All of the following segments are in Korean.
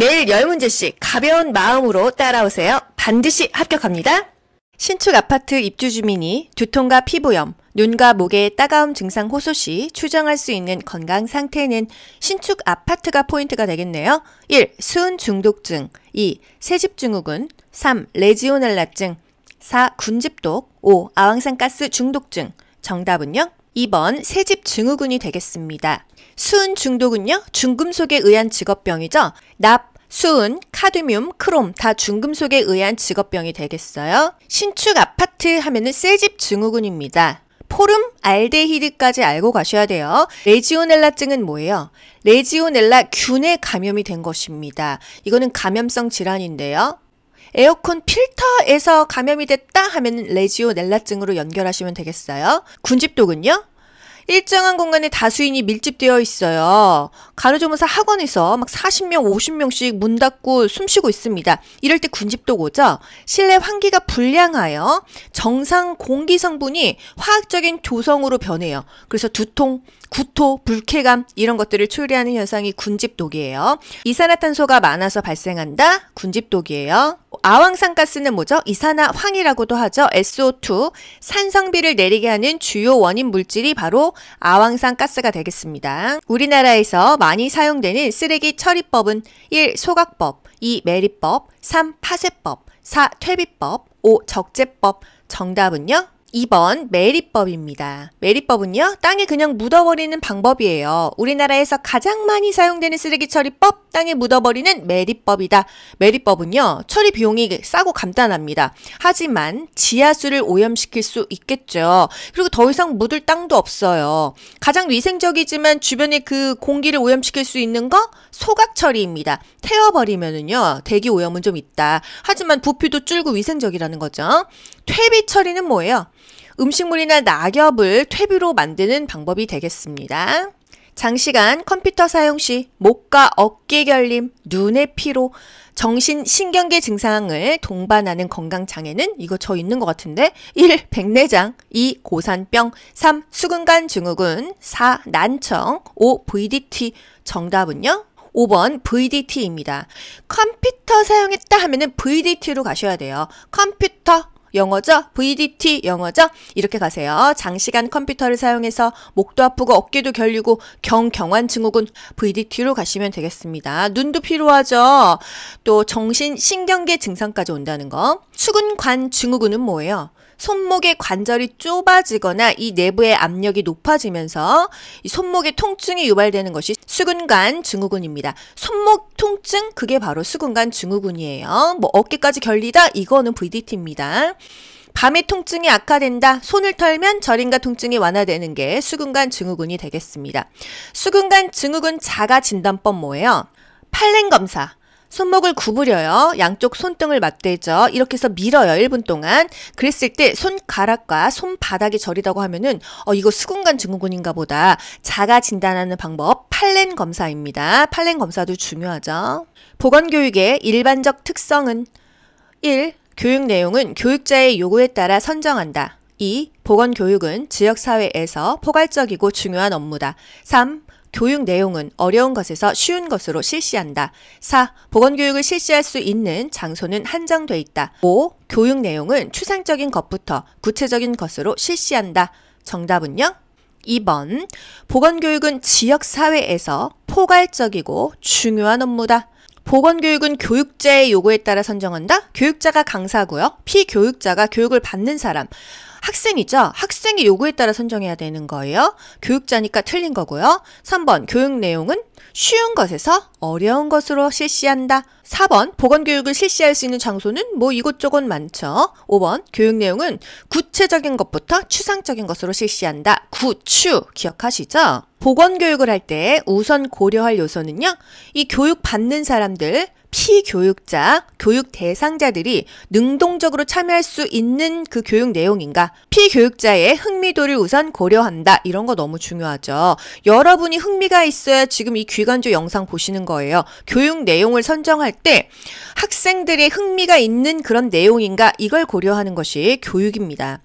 매일 10문제씩 가벼운 마음으로 따라오세요. 반드시 합격합니다. 신축 아파트 입주 주민이 두통과 피부염, 눈과 목의 따가움 증상 호소 시 추정할 수 있는 건강 상태는 신축 아파트가 포인트가 되겠네요. 1. 수은 중독증 2. 새집 증후군 3. 레지오넬라증 4. 군집독 5. 아황산가스 중독증 정답은요? 2번 새집 증후군이 되겠습니다. 수은 중독은요, 중금속에 의한 직업병이죠. 납, 수은, 카드뮴, 크롬 다 중금속에 의한 직업병이 되겠어요. 신축 아파트 하면은 쇠집 증후군입니다. 포름 알데히드까지 알고 가셔야 돼요. 레지오넬라증은 뭐예요? 레지오넬라 균에 감염이 된 것입니다. 이거는 감염성 질환인데요. 에어컨 필터에서 감염이 됐다 하면 레지오넬라증으로 연결하시면 되겠어요. 군집독은요? 일정한 공간에 다수인이 밀집되어 있어요. 간호조무사 학원에서 막 40명, 50명씩 문 닫고 숨쉬고 있습니다. 이럴 때 군집독 오죠. 실내 환기가 불량하여 정상 공기 성분이 화학적인 조성으로 변해요. 그래서 두통, 구토, 불쾌감 이런 것들을 초래하는 현상이 군집독이에요. 이산화탄소가 많아서 발생한다. 군집독이에요. 아황산 가스는 뭐죠? 이산화황이라고도 하죠. SO2 산성비를 내리게 하는 주요 원인 물질이 바로 아황산 가스가 되겠습니다. 우리나라에서 많이 사용되는 쓰레기 처리법은 1. 소각법, 2. 매립법, 3. 파쇄법, 4. 퇴비법, 5. 적재법. 정답은요? 2번 매립법입니다. 매립법은요, 땅에 그냥 묻어버리는 방법이에요. 우리나라에서 가장 많이 사용되는 쓰레기 처리법, 땅에 묻어버리는 매립법이다. 매립법은요, 처리 비용이 싸고 간단합니다. 하지만 지하수를 오염시킬 수 있겠죠. 그리고 더 이상 묻을 땅도 없어요. 가장 위생적이지만 주변의 그 공기를 오염시킬 수 있는 거 소각 처리입니다. 태워버리면은요, 대기 오염은 좀 있다. 하지만 부피도 줄고 위생적이라는 거죠. 퇴비 처리는 뭐예요? 음식물이나 낙엽을 퇴비로 만드는 방법이 되겠습니다. 장시간 컴퓨터 사용 시 목과 어깨 결림, 눈의 피로, 정신 신경계 증상을 동반하는 건강 장애는 이거 저 있는 것 같은데 1. 백내장 2. 고산병 3. 수근간 증후군 4. 난청 5. VDT 정답은요? 5번 VDT입니다. 컴퓨터 사용했다 하면은 VDT로 가셔야 돼요. 컴퓨터 영어죠? VDT 영어죠? 이렇게 가세요. 장시간 컴퓨터를 사용해서 목도 아프고 어깨도 결리고 경경환 증후군 VDT로 가시면 되겠습니다. 눈도 필요하죠. 또 정신 신경계 증상까지 온다는 거. 수근관 증후군은 뭐예요? 손목의 관절이 좁아지거나 이 내부의 압력이 높아지면서 이 손목의 통증이 유발되는 것이 수근관 증후군입니다. 손목 통증 그게 바로 수근관 증후군이에요. 뭐 어깨까지 결리다 이거는 VDT입니다. 밤에 통증이 악화된다. 손을 털면 저림과 통증이 완화되는 게수근간 증후군이 되겠습니다. 수근간 증후군 자가 진단법 뭐예요? 팔랭 검사. 손목을 구부려요. 양쪽 손등을 맞대죠. 이렇게 해서 밀어요. 1분 동안. 그랬을 때 손가락과 손바닥이 저리다고 하면은 어 이거 수근간 증후군인가 보다. 자가 진단하는 방법 팔렌 검사입니다. 팔렌 검사도 중요하죠. 보건 교육의 일반적 특성은 1. 교육 내용은 교육자의 요구에 따라 선정한다. 2. 보건교육은 지역사회에서 포괄적이고 중요한 업무다. 3. 교육 내용은 어려운 것에서 쉬운 것으로 실시한다. 4. 보건교육을 실시할 수 있는 장소는 한정돼 있다. 5. 교육 내용은 추상적인 것부터 구체적인 것으로 실시한다. 정답은요? 2번. 보건교육은 지역사회에서 포괄적이고 중요한 업무다. 보건교육은 교육자의 요구에 따라 선정한다? 교육자가 강사고요. 피교육자가 교육을 받는 사람. 학생이죠. 학생의 요구에 따라 선정해야 되는 거예요. 교육자니까 틀린 거고요. 3번 교육 내용은 쉬운 것에서 어려운 것으로 실시한다. 4번 보건교육을 실시할 수 있는 장소는 뭐 이곳저곳 많죠. 5번 교육 내용은 구체적인 것부터 추상적인 것으로 실시한다. 구추 기억하시죠? 보건교육을 할 때 우선 고려할 요소는요. 이 교육 받는 사람들, 피교육자, 교육 대상자들이 능동적으로 참여할 수 있는 그 교육 내용인가? 피교육자의 흥미도를 우선 고려한다. 이런 거 너무 중요하죠. 여러분이 흥미가 있어야 지금 이귀관조 영상 보시는 거예요. 교육 내용을 선정할 때 학생들의 흥미가 있는 그런 내용인가 이걸 고려하는 것이 교육입니다.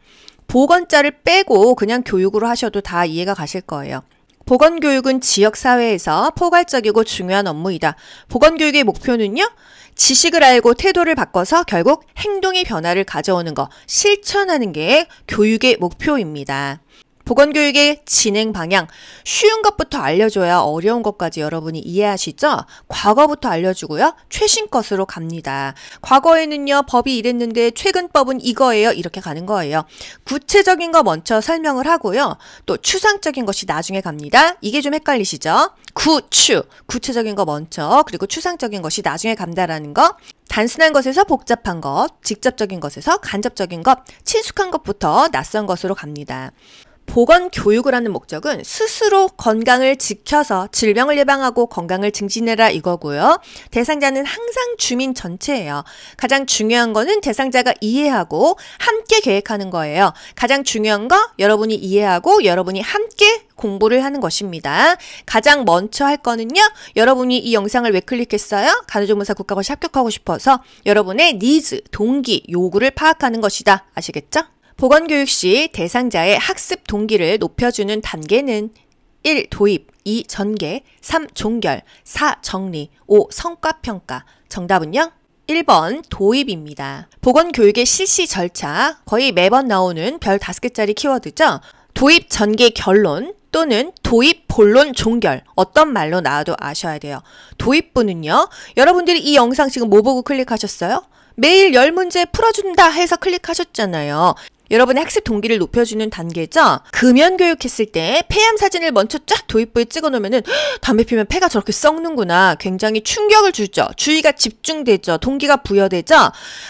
보건자를 빼고 그냥 교육으로 하셔도 다 이해가 가실 거예요. 보건교육은 지역사회에서 포괄적이고 중요한 업무이다. 보건교육의 목표는요, 지식을 알고 태도를 바꿔서 결국 행동의 변화를 가져오는 거, 실천하는 게 교육의 목표입니다. 보건교육의 진행 방향, 쉬운 것부터 알려줘야 어려운 것까지 여러분이 이해하시죠? 과거부터 알려주고요. 최신 것으로 갑니다. 과거에는요, 법이 이랬는데 최근 법은 이거예요. 이렇게 가는 거예요. 구체적인 거 먼저 설명을 하고요. 또 추상적인 것이 나중에 갑니다. 이게 좀 헷갈리시죠? 구추, 구체적인 거 먼저, 그리고 추상적인 것이 나중에 간다라는 거. 단순한 것에서 복잡한 것, 직접적인 것에서 간접적인 것, 친숙한 것부터 낯선 것으로 갑니다. 보건 교육을 하는 목적은 스스로 건강을 지켜서 질병을 예방하고 건강을 증진해라 이거고요. 대상자는 항상 주민 전체예요. 가장 중요한 거는 대상자가 이해하고 함께 계획하는 거예요. 가장 중요한 거 여러분이 이해하고 여러분이 함께 공부를 하는 것입니다. 가장 먼저 할 거는요. 여러분이 이 영상을 왜 클릭했어요? 간호조무사 국가고시 합격하고 싶어서 여러분의 니즈, 동기, 요구를 파악하는 것이다. 아시겠죠? 보건교육 시 대상자의 학습 동기를 높여주는 단계는 1. 도입, 2. 전개, 3. 종결, 4. 정리, 5. 성과평가. 정답은요? 1번 도입입니다. 보건교육의 실시 절차, 거의 매번 나오는 별 5개짜리 키워드죠? 도입, 전개, 결론, 또는 도입, 본론, 종결 어떤 말로 나와도 아셔야 돼요. 도입부는요. 여러분들이 이 영상 지금 뭐 보고 클릭하셨어요? 매일 1 0문제 풀어준다 해서 클릭하셨잖아요. 여러분의 학습 동기를 높여주는 단계죠. 금연 교육했을 때 폐암 사진을 먼저 쫙 도입부에 찍어놓으면은 담배 피면 폐가 저렇게 썩는구나. 굉장히 충격을 주죠. 주의가 집중되죠. 동기가 부여되죠.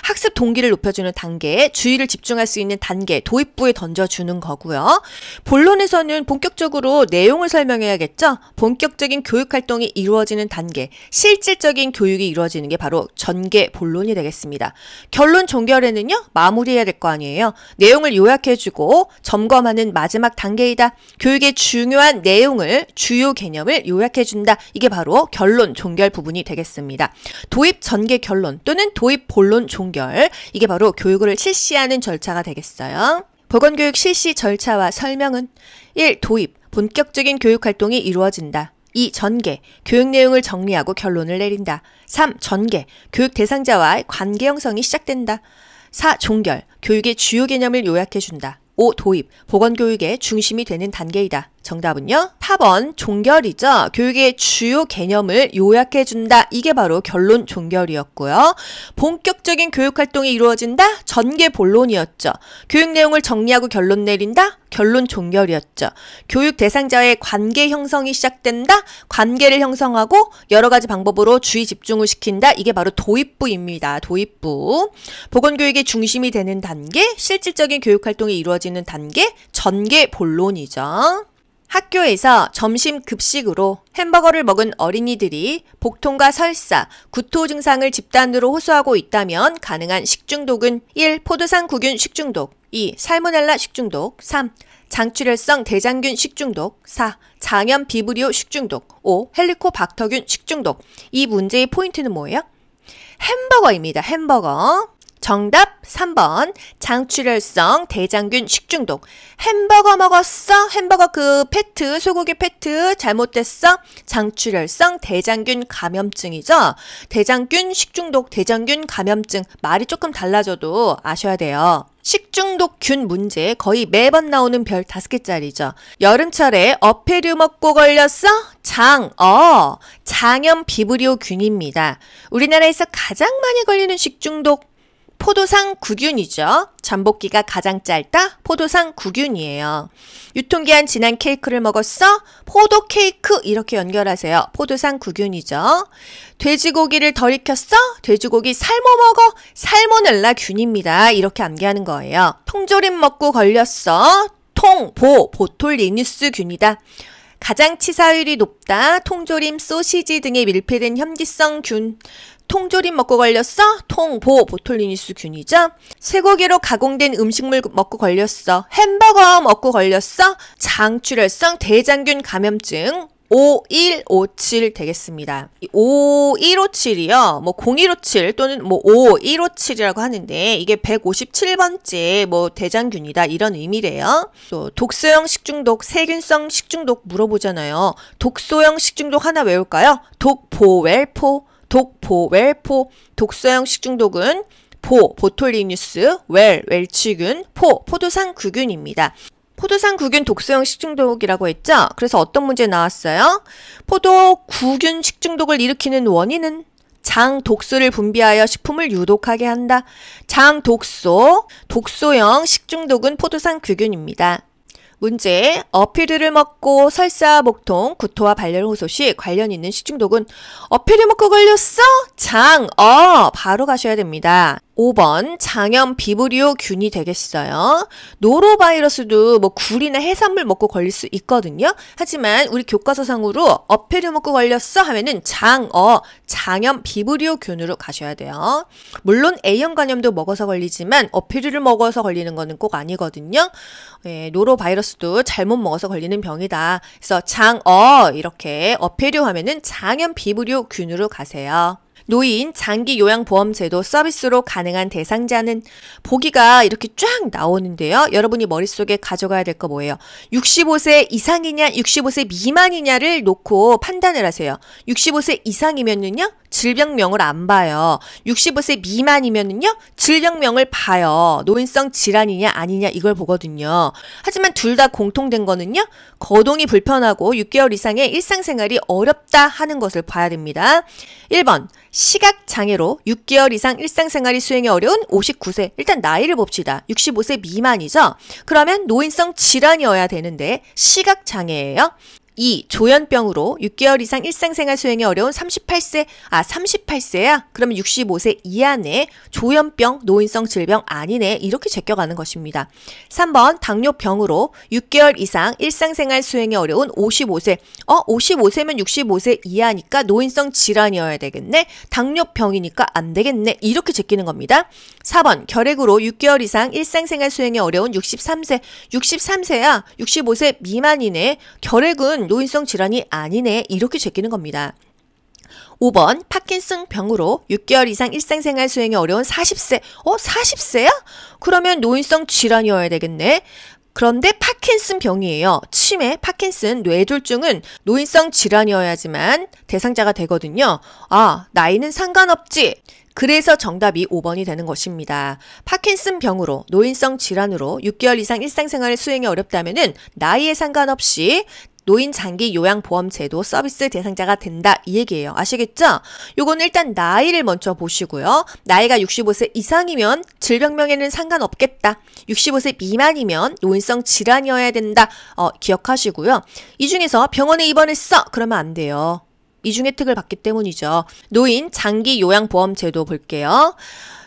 학습 동기를 높여주는 단계에 주의를 집중할 수 있는 단계 도입부에 던져주는 거고요. 본론에서는 본격적으로 내용을 설명해야겠죠. 본격적인 교육 활동이 이루어지는 단계, 실질적인 교육이 이루어지는 게 바로 전개 본론이 되겠습니다. 결론 종결에는요 마무리해야 될 거 아니에요. 내용을 요약해주고 점검하는 마지막 단계이다. 교육의 중요한 내용을 주요 개념을 요약해준다. 이게 바로 결론 종결 부분이 되겠습니다. 도입 전개 결론 또는 도입 본론 종결 이게 바로 교육을 실시하는 절차가 되겠어요. 보건교육 실시 절차와 설명은 1. 도입 본격적인 교육 활동이 이루어진다. 2. 전개. 교육 내용을 정리하고 결론을 내린다. 3. 전개. 교육 대상자와의 관계 형성이 시작된다. 4. 종결, 교육의 주요 개념을 요약해준다. 5. 도입, 보건교육의 중심이 되는 단계이다. 정답은요? 4번 종결이죠. 교육의 주요 개념을 요약해준다. 이게 바로 결론 종결이었고요. 본격적인 교육활동이 이루어진다. 전개 본론이었죠. 교육 내용을 정리하고 결론 내린다. 결론 종결이었죠. 교육 대상자의 관계 형성이 시작된다. 관계를 형성하고 여러 가지 방법으로 주의 집중을 시킨다. 이게 바로 도입부입니다. 도입부. 보건교육의 중심이 되는 단계, 실질적인 교육활동이 이루어지는 단계, 전개 본론이죠. 학교에서 점심 급식으로 햄버거를 먹은 어린이들이 복통과 설사, 구토 증상을 집단으로 호소하고 있다면 가능한 식중독은 1. 포도상 구균 식중독 2. 살모넬라 식중독 3. 장출혈성 대장균 식중독 4. 장염 비브리오 식중독 5. 헬리코박터균 식중독 이 문제의 포인트는 뭐예요? 햄버거입니다. 햄버거. 정답 3번 장출혈성 대장균 식중독 햄버거 먹었어? 햄버거 그패트 소고기 패트 잘못됐어? 장출혈성 대장균 감염증이죠. 대장균 식중독 대장균 감염증 말이 조금 달라져도 아셔야 돼요. 식중독균 문제 거의 매번 나오는 별 다섯 개짜리죠. 여름철에 어패류 먹고 걸렸어? 장, 어, 장염 비브리오균입니다. 우리나라에서 가장 많이 걸리는 식중독 포도상 구균이죠. 전복기가 가장 짧다 포도상 구균이에요. 유통기한 지난 케이크를 먹었어? 포도 케이크 이렇게 연결하세요. 포도상 구균이죠. 돼지고기를 덜 익혔어? 돼지고기 삶어 먹어? 살모넬라 균입니다. 이렇게 암기하는 거예요. 통조림 먹고 걸렸어? 통, 보, 보톨리니스 균이다. 가장 치사율이 높다. 통조림, 소시지 등에 밀폐된 혐기성 균. 통조림 먹고 걸렸어? 통보 보톨리니스균이죠. 쇠고기로 가공된 음식물 먹고 걸렸어. 햄버거 먹고 걸렸어. 장출혈성 대장균 감염증 5157 되겠습니다. 5157이요. 뭐 0157 또는 뭐 5157이라고 하는데 이게 157번째 뭐 대장균이다 이런 의미래요. 또 독소형 식중독, 세균성 식중독 물어보잖아요. 독소형 식중독 하나 외울까요? 독보웰포 독포, 웰포, 독소형 식중독은 보, 보톨리뉴스, 웰, 웰치균, 포, 포도상 구균입니다. 포도상 구균 독소형 식중독이라고 했죠? 그래서 어떤 문제 나왔어요? 포도 구균 식중독을 일으키는 원인은 장 독소를 분비하여 식품을 유독하게 한다. 장 독소, 독소형 식중독은 포도산 구균입니다. 문제 어필을 먹고 설사 목통 구토와 발열 호소시 관련 있는 식중독은 어필을 먹고 걸렸어? 장어 바로 가셔야 됩니다. 5번 장염 비브리오균이 되겠어요. 노로바이러스도 뭐 굴이나 해산물 먹고 걸릴 수 있거든요. 하지만 우리 교과서상으로 어패류 먹고 걸렸어 하면은 장어 장염 비브리오균으로 가셔야 돼요. 물론 A형 간염도 먹어서 걸리지만 어패류를 먹어서 걸리는 거는 꼭 아니거든요. 예, 노로바이러스도 잘못 먹어서 걸리는 병이다. 그래서 장어 이렇게 어패류 하면은 장염 비브리오균으로 가세요. 노인 장기 요양보험 제도 서비스로 가능한 대상자는 보기가 이렇게 쫙 나오는데요. 여러분이 머릿속에 가져가야 될 거 뭐예요? 65세 이상이냐, 65세 미만이냐를 놓고 판단을 하세요. 65세 이상이면은요, 질병명을 안 봐요. 65세 미만이면은요, 질병명을 봐요. 노인성 질환이냐, 아니냐, 이걸 보거든요. 하지만 둘 다 공통된 거는요, 거동이 불편하고 6개월 이상의 일상생활이 어렵다 하는 것을 봐야 됩니다. 1번, 시각장애로 6개월 이상 일상생활이 수행이 어려운 59세, 일단 나이를 봅시다. 65세 미만이죠? 그러면 노인성 질환이어야 되는데 시각장애예요. 2. 조현병으로 6개월 이상 일상생활 수행이 어려운 38세, 아, 38세야? 그러면 65세 이하 네 조현병, 노인성 질병 아니네. 이렇게 제껴가는 것입니다. 3번. 당뇨병으로 6개월 이상 일상생활 수행이 어려운 55세. 어, 55세면 65세 이하니까 노인성 질환이어야 되겠네. 당뇨병이니까 안 되겠네. 이렇게 제끼는 겁니다. 4번. 결핵으로 6개월 이상 일상생활 수행이 어려운 63세. 63세야 65세 미만이네. 결핵은 노인성 질환이 아니네 이렇게 제끼는 겁니다. 5번 파킨슨 병으로 6개월 이상 일상생활 수행이 어려운 40세. 어, 40세야? 그러면 노인성 질환이어야 되겠네. 그런데 파킨슨 병이에요. 치매, 파킨슨, 뇌졸중은 노인성 질환이어야지만 대상자가 되거든요. 아, 나이는 상관없지. 그래서 정답이 5번이 되는 것입니다. 파킨슨 병으로 노인성 질환으로 6개월 이상 일상생활을 수행이 어렵다면은 나이에 상관없이 노인 장기 요양 보험 제도 서비스 대상자가 된다 이 얘기예요. 아시겠죠? 요건 일단 나이를 먼저 보시고요. 나이가 65세 이상이면 질병명에는 상관없겠다. 65세 미만이면 노인성 질환이어야 된다. 어, 기억하시고요. 이 중에서 병원에 입원했어. 그러면 안 돼요. 이중 혜택을 받기 때문이죠. 노인 장기 요양 보험 제도 볼게요.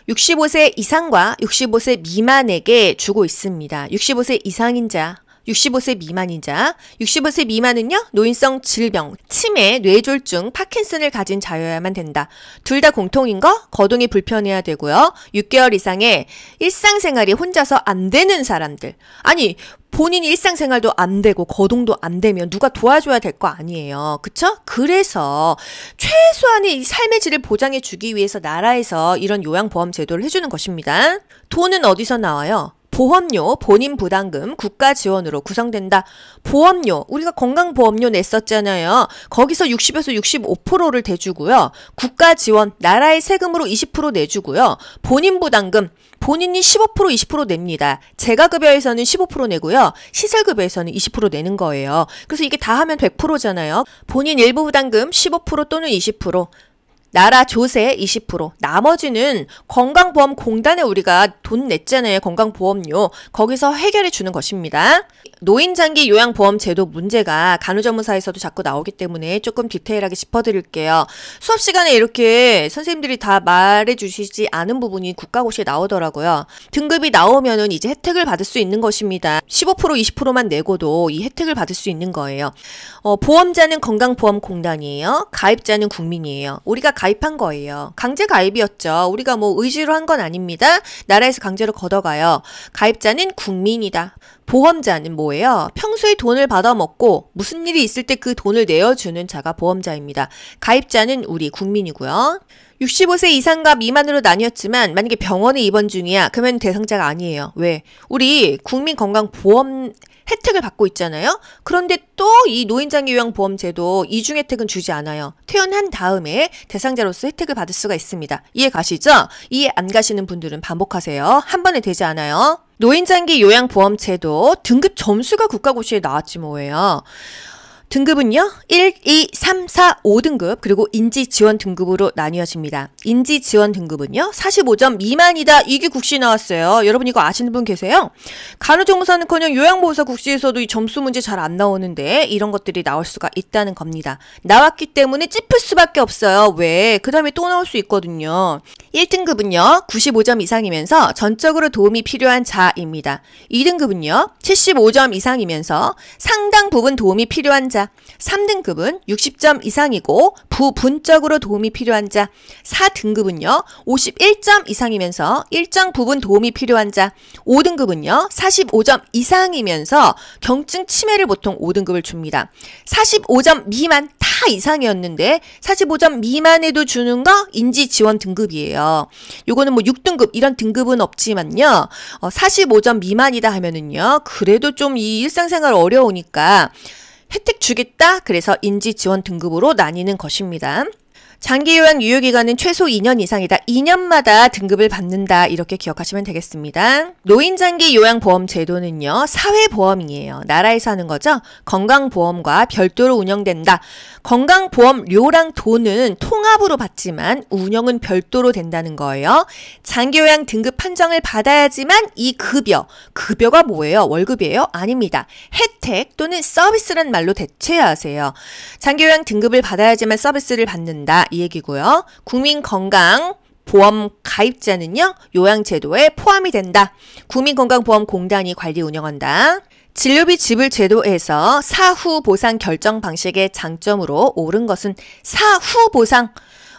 65세 이상과 65세 미만에게 주고 있습니다. 65세 이상인 자, 65세 미만이자 65세 미만은요, 노인성 질병, 치매, 뇌졸중, 파킨슨을 가진 자여야만 된다. 둘 다 공통인 거, 거동이 불편해야 되고요. 6개월 이상의 일상생활이 혼자서 안 되는 사람들. 아니, 본인이 일상생활도 안 되고 거동도 안 되면 누가 도와줘야 될 거 아니에요. 그쵸? 그래서 최소한의 삶의 질을 보장해 주기 위해서 나라에서 이런 요양보험 제도를 해주는 것입니다. 돈은 어디서 나와요? 보험료, 본인 부담금, 국가 지원으로 구성된다. 보험료, 우리가 건강보험료 냈었잖아요. 거기서 60에서 65%를 대주고요. 국가 지원, 나라의 세금으로 20% 내주고요. 본인 부담금, 본인이 15% 20% 냅니다. 제가급여에서는15% 내고요. 시설급여에서는 20% 내는 거예요. 그래서 이게 다 하면 100%잖아요. 본인 일부 부담금 15% 또는 20%, 나라 조세 20%, 나머지는 건강보험공단에 우리가 돈 냈잖아요. 건강보험료. 거기서 해결해 주는 것입니다. 노인장기 요양보험 제도 문제가 간호전문사에서도 자꾸 나오기 때문에 조금 디테일하게 짚어드릴게요. 수업 시간에 이렇게 선생님들이 다 말해주시지 않은 부분이 국가고시에 나오더라고요. 등급이 나오면은 이제 혜택을 받을 수 있는 것입니다. 15% 20%만 내고도 이 혜택을 받을 수 있는 거예요. 어, 보험자는 건강보험공단이에요. 가입자는 국민이에요. 우리가 가입한 거예요. 강제 가입이었죠. 우리가 뭐 의지로 한 건 아닙니다. 나라에서 강제로 걷어가요. 가입자는 국민이다. 보험자는 뭐 거예요. 평소에 돈을 받아먹고 무슨 일이 있을 때 그 돈을 내어주는 자가 보험자입니다. 가입자는 우리 국민이고요. 65세 이상과 미만으로 나뉘었지만 만약에 병원에 입원 중이야 그러면 대상자가 아니에요. 왜? 우리 국민건강보험 혜택을 받고 있잖아요. 그런데 또 이 노인장애요양보험 제도 이중 혜택은 주지 않아요. 퇴원한 다음에 대상자로서 혜택을 받을 수가 있습니다. 이해 가시죠? 이해 안 가시는 분들은 반복하세요. 한 번에 되지 않아요. 노인장기 요양보험 제도 등급 점수가 국가고시에 나왔지 뭐예요. 등급은요, 1, 2, 3, 4, 5등급, 그리고 인지 지원 등급으로 나뉘어집니다. 인지 지원 등급은요, 45점 미만이다. 이게 국시 나왔어요. 여러분 이거 아시는 분 계세요? 간호조무사는 커녕 요양보호사 국시에서도 이 점수 문제 잘 안 나오는데, 이런 것들이 나올 수가 있다는 겁니다. 나왔기 때문에 찝을 수밖에 없어요. 왜? 그 다음에 또 나올 수 있거든요. 1등급은요, 95점 이상이면서 전적으로 도움이 필요한 자입니다. 2등급은요, 75점 이상이면서 상당 부분 도움이 필요한 자, 자 3등급은 60점 이상이고 부분적으로 도움이 필요한 자 4등급은요 51점 이상이면서 일정 부분 도움이 필요한 자 5등급은요 45점 이상이면서 경증 치매를 보통 5등급을 줍니다. 45점 미만 다 이상이었는데 45점 미만에도 주는 거 인지 지원 등급이에요. 요거는 뭐 6등급 이런 등급은 없지만요. 어, 45점 미만이다 하면은요. 그래도 좀 이 일상생활 어려우니까 혜택 주겠다. 그래서 인지 지원 등급으로 나뉘는 것입니다. 장기 요양 유효 기간은 최소 2년 이상이다. 2년마다 등급을 받는다. 이렇게 기억하시면 되겠습니다. 노인 장기 요양 보험 제도는요. 사회 보험이에요. 나라에서 하는 거죠. 건강 보험과 별도로 운영된다. 건강 보험료랑 돈은 통합으로 받지만 운영은 별도로 된다는 거예요. 장기 요양 등급 판정을 받아야지만 이 급여, 급여가 뭐예요? 월급이에요? 아닙니다. 혜택 또는 서비스란 말로 대체하세요. 장기 요양 등급을 받아야지만 서비스를 받는다. 이 얘기고요. 국민 건강 보험 가입자는요, 요양제도에 포함이 된다. 국민건강보험공단이 관리 운영한다. 진료비 지불 제도에서 사후 보상 결정 방식의 장점으로 옳은 것은 사후 보상,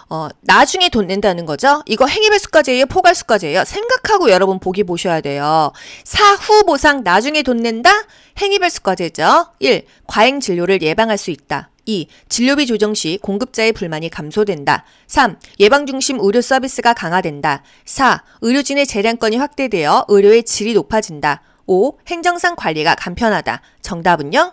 어, 나중에 돈 낸다는 거죠. 이거 행위별수까지예요 포괄수까지예요. 생각하고 여러분 보기 보셔야 돼요. 사후 보상 나중에 돈 낸다. 행위별수까지죠 1. 과잉 진료를 예방할 수 있다. 2. 진료비 조정 시 공급자의 불만이 감소된다. 3. 예방중심 의료 서비스가 강화된다. 4. 의료진의 재량권이 확대되어 의료의 질이 높아진다. 5. 행정상 관리가 간편하다. 정답은요?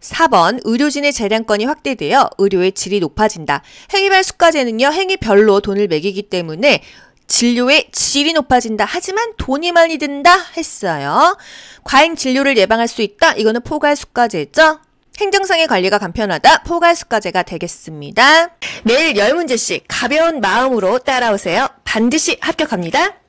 4번 의료진의 재량권이 확대되어 의료의 질이 높아진다. 행위별 수가제는요 행위별로 돈을 매기기 때문에 진료의 질이 높아진다. 하지만 돈이 많이 든다 했어요. 과잉 진료를 예방할 수 있다. 이거는 포괄 수가제죠. 행정상의 관리가 간편하다 포괄수과제가 되겠습니다. 매일 10문제씩 가벼운 마음으로 따라오세요. 반드시 합격합니다.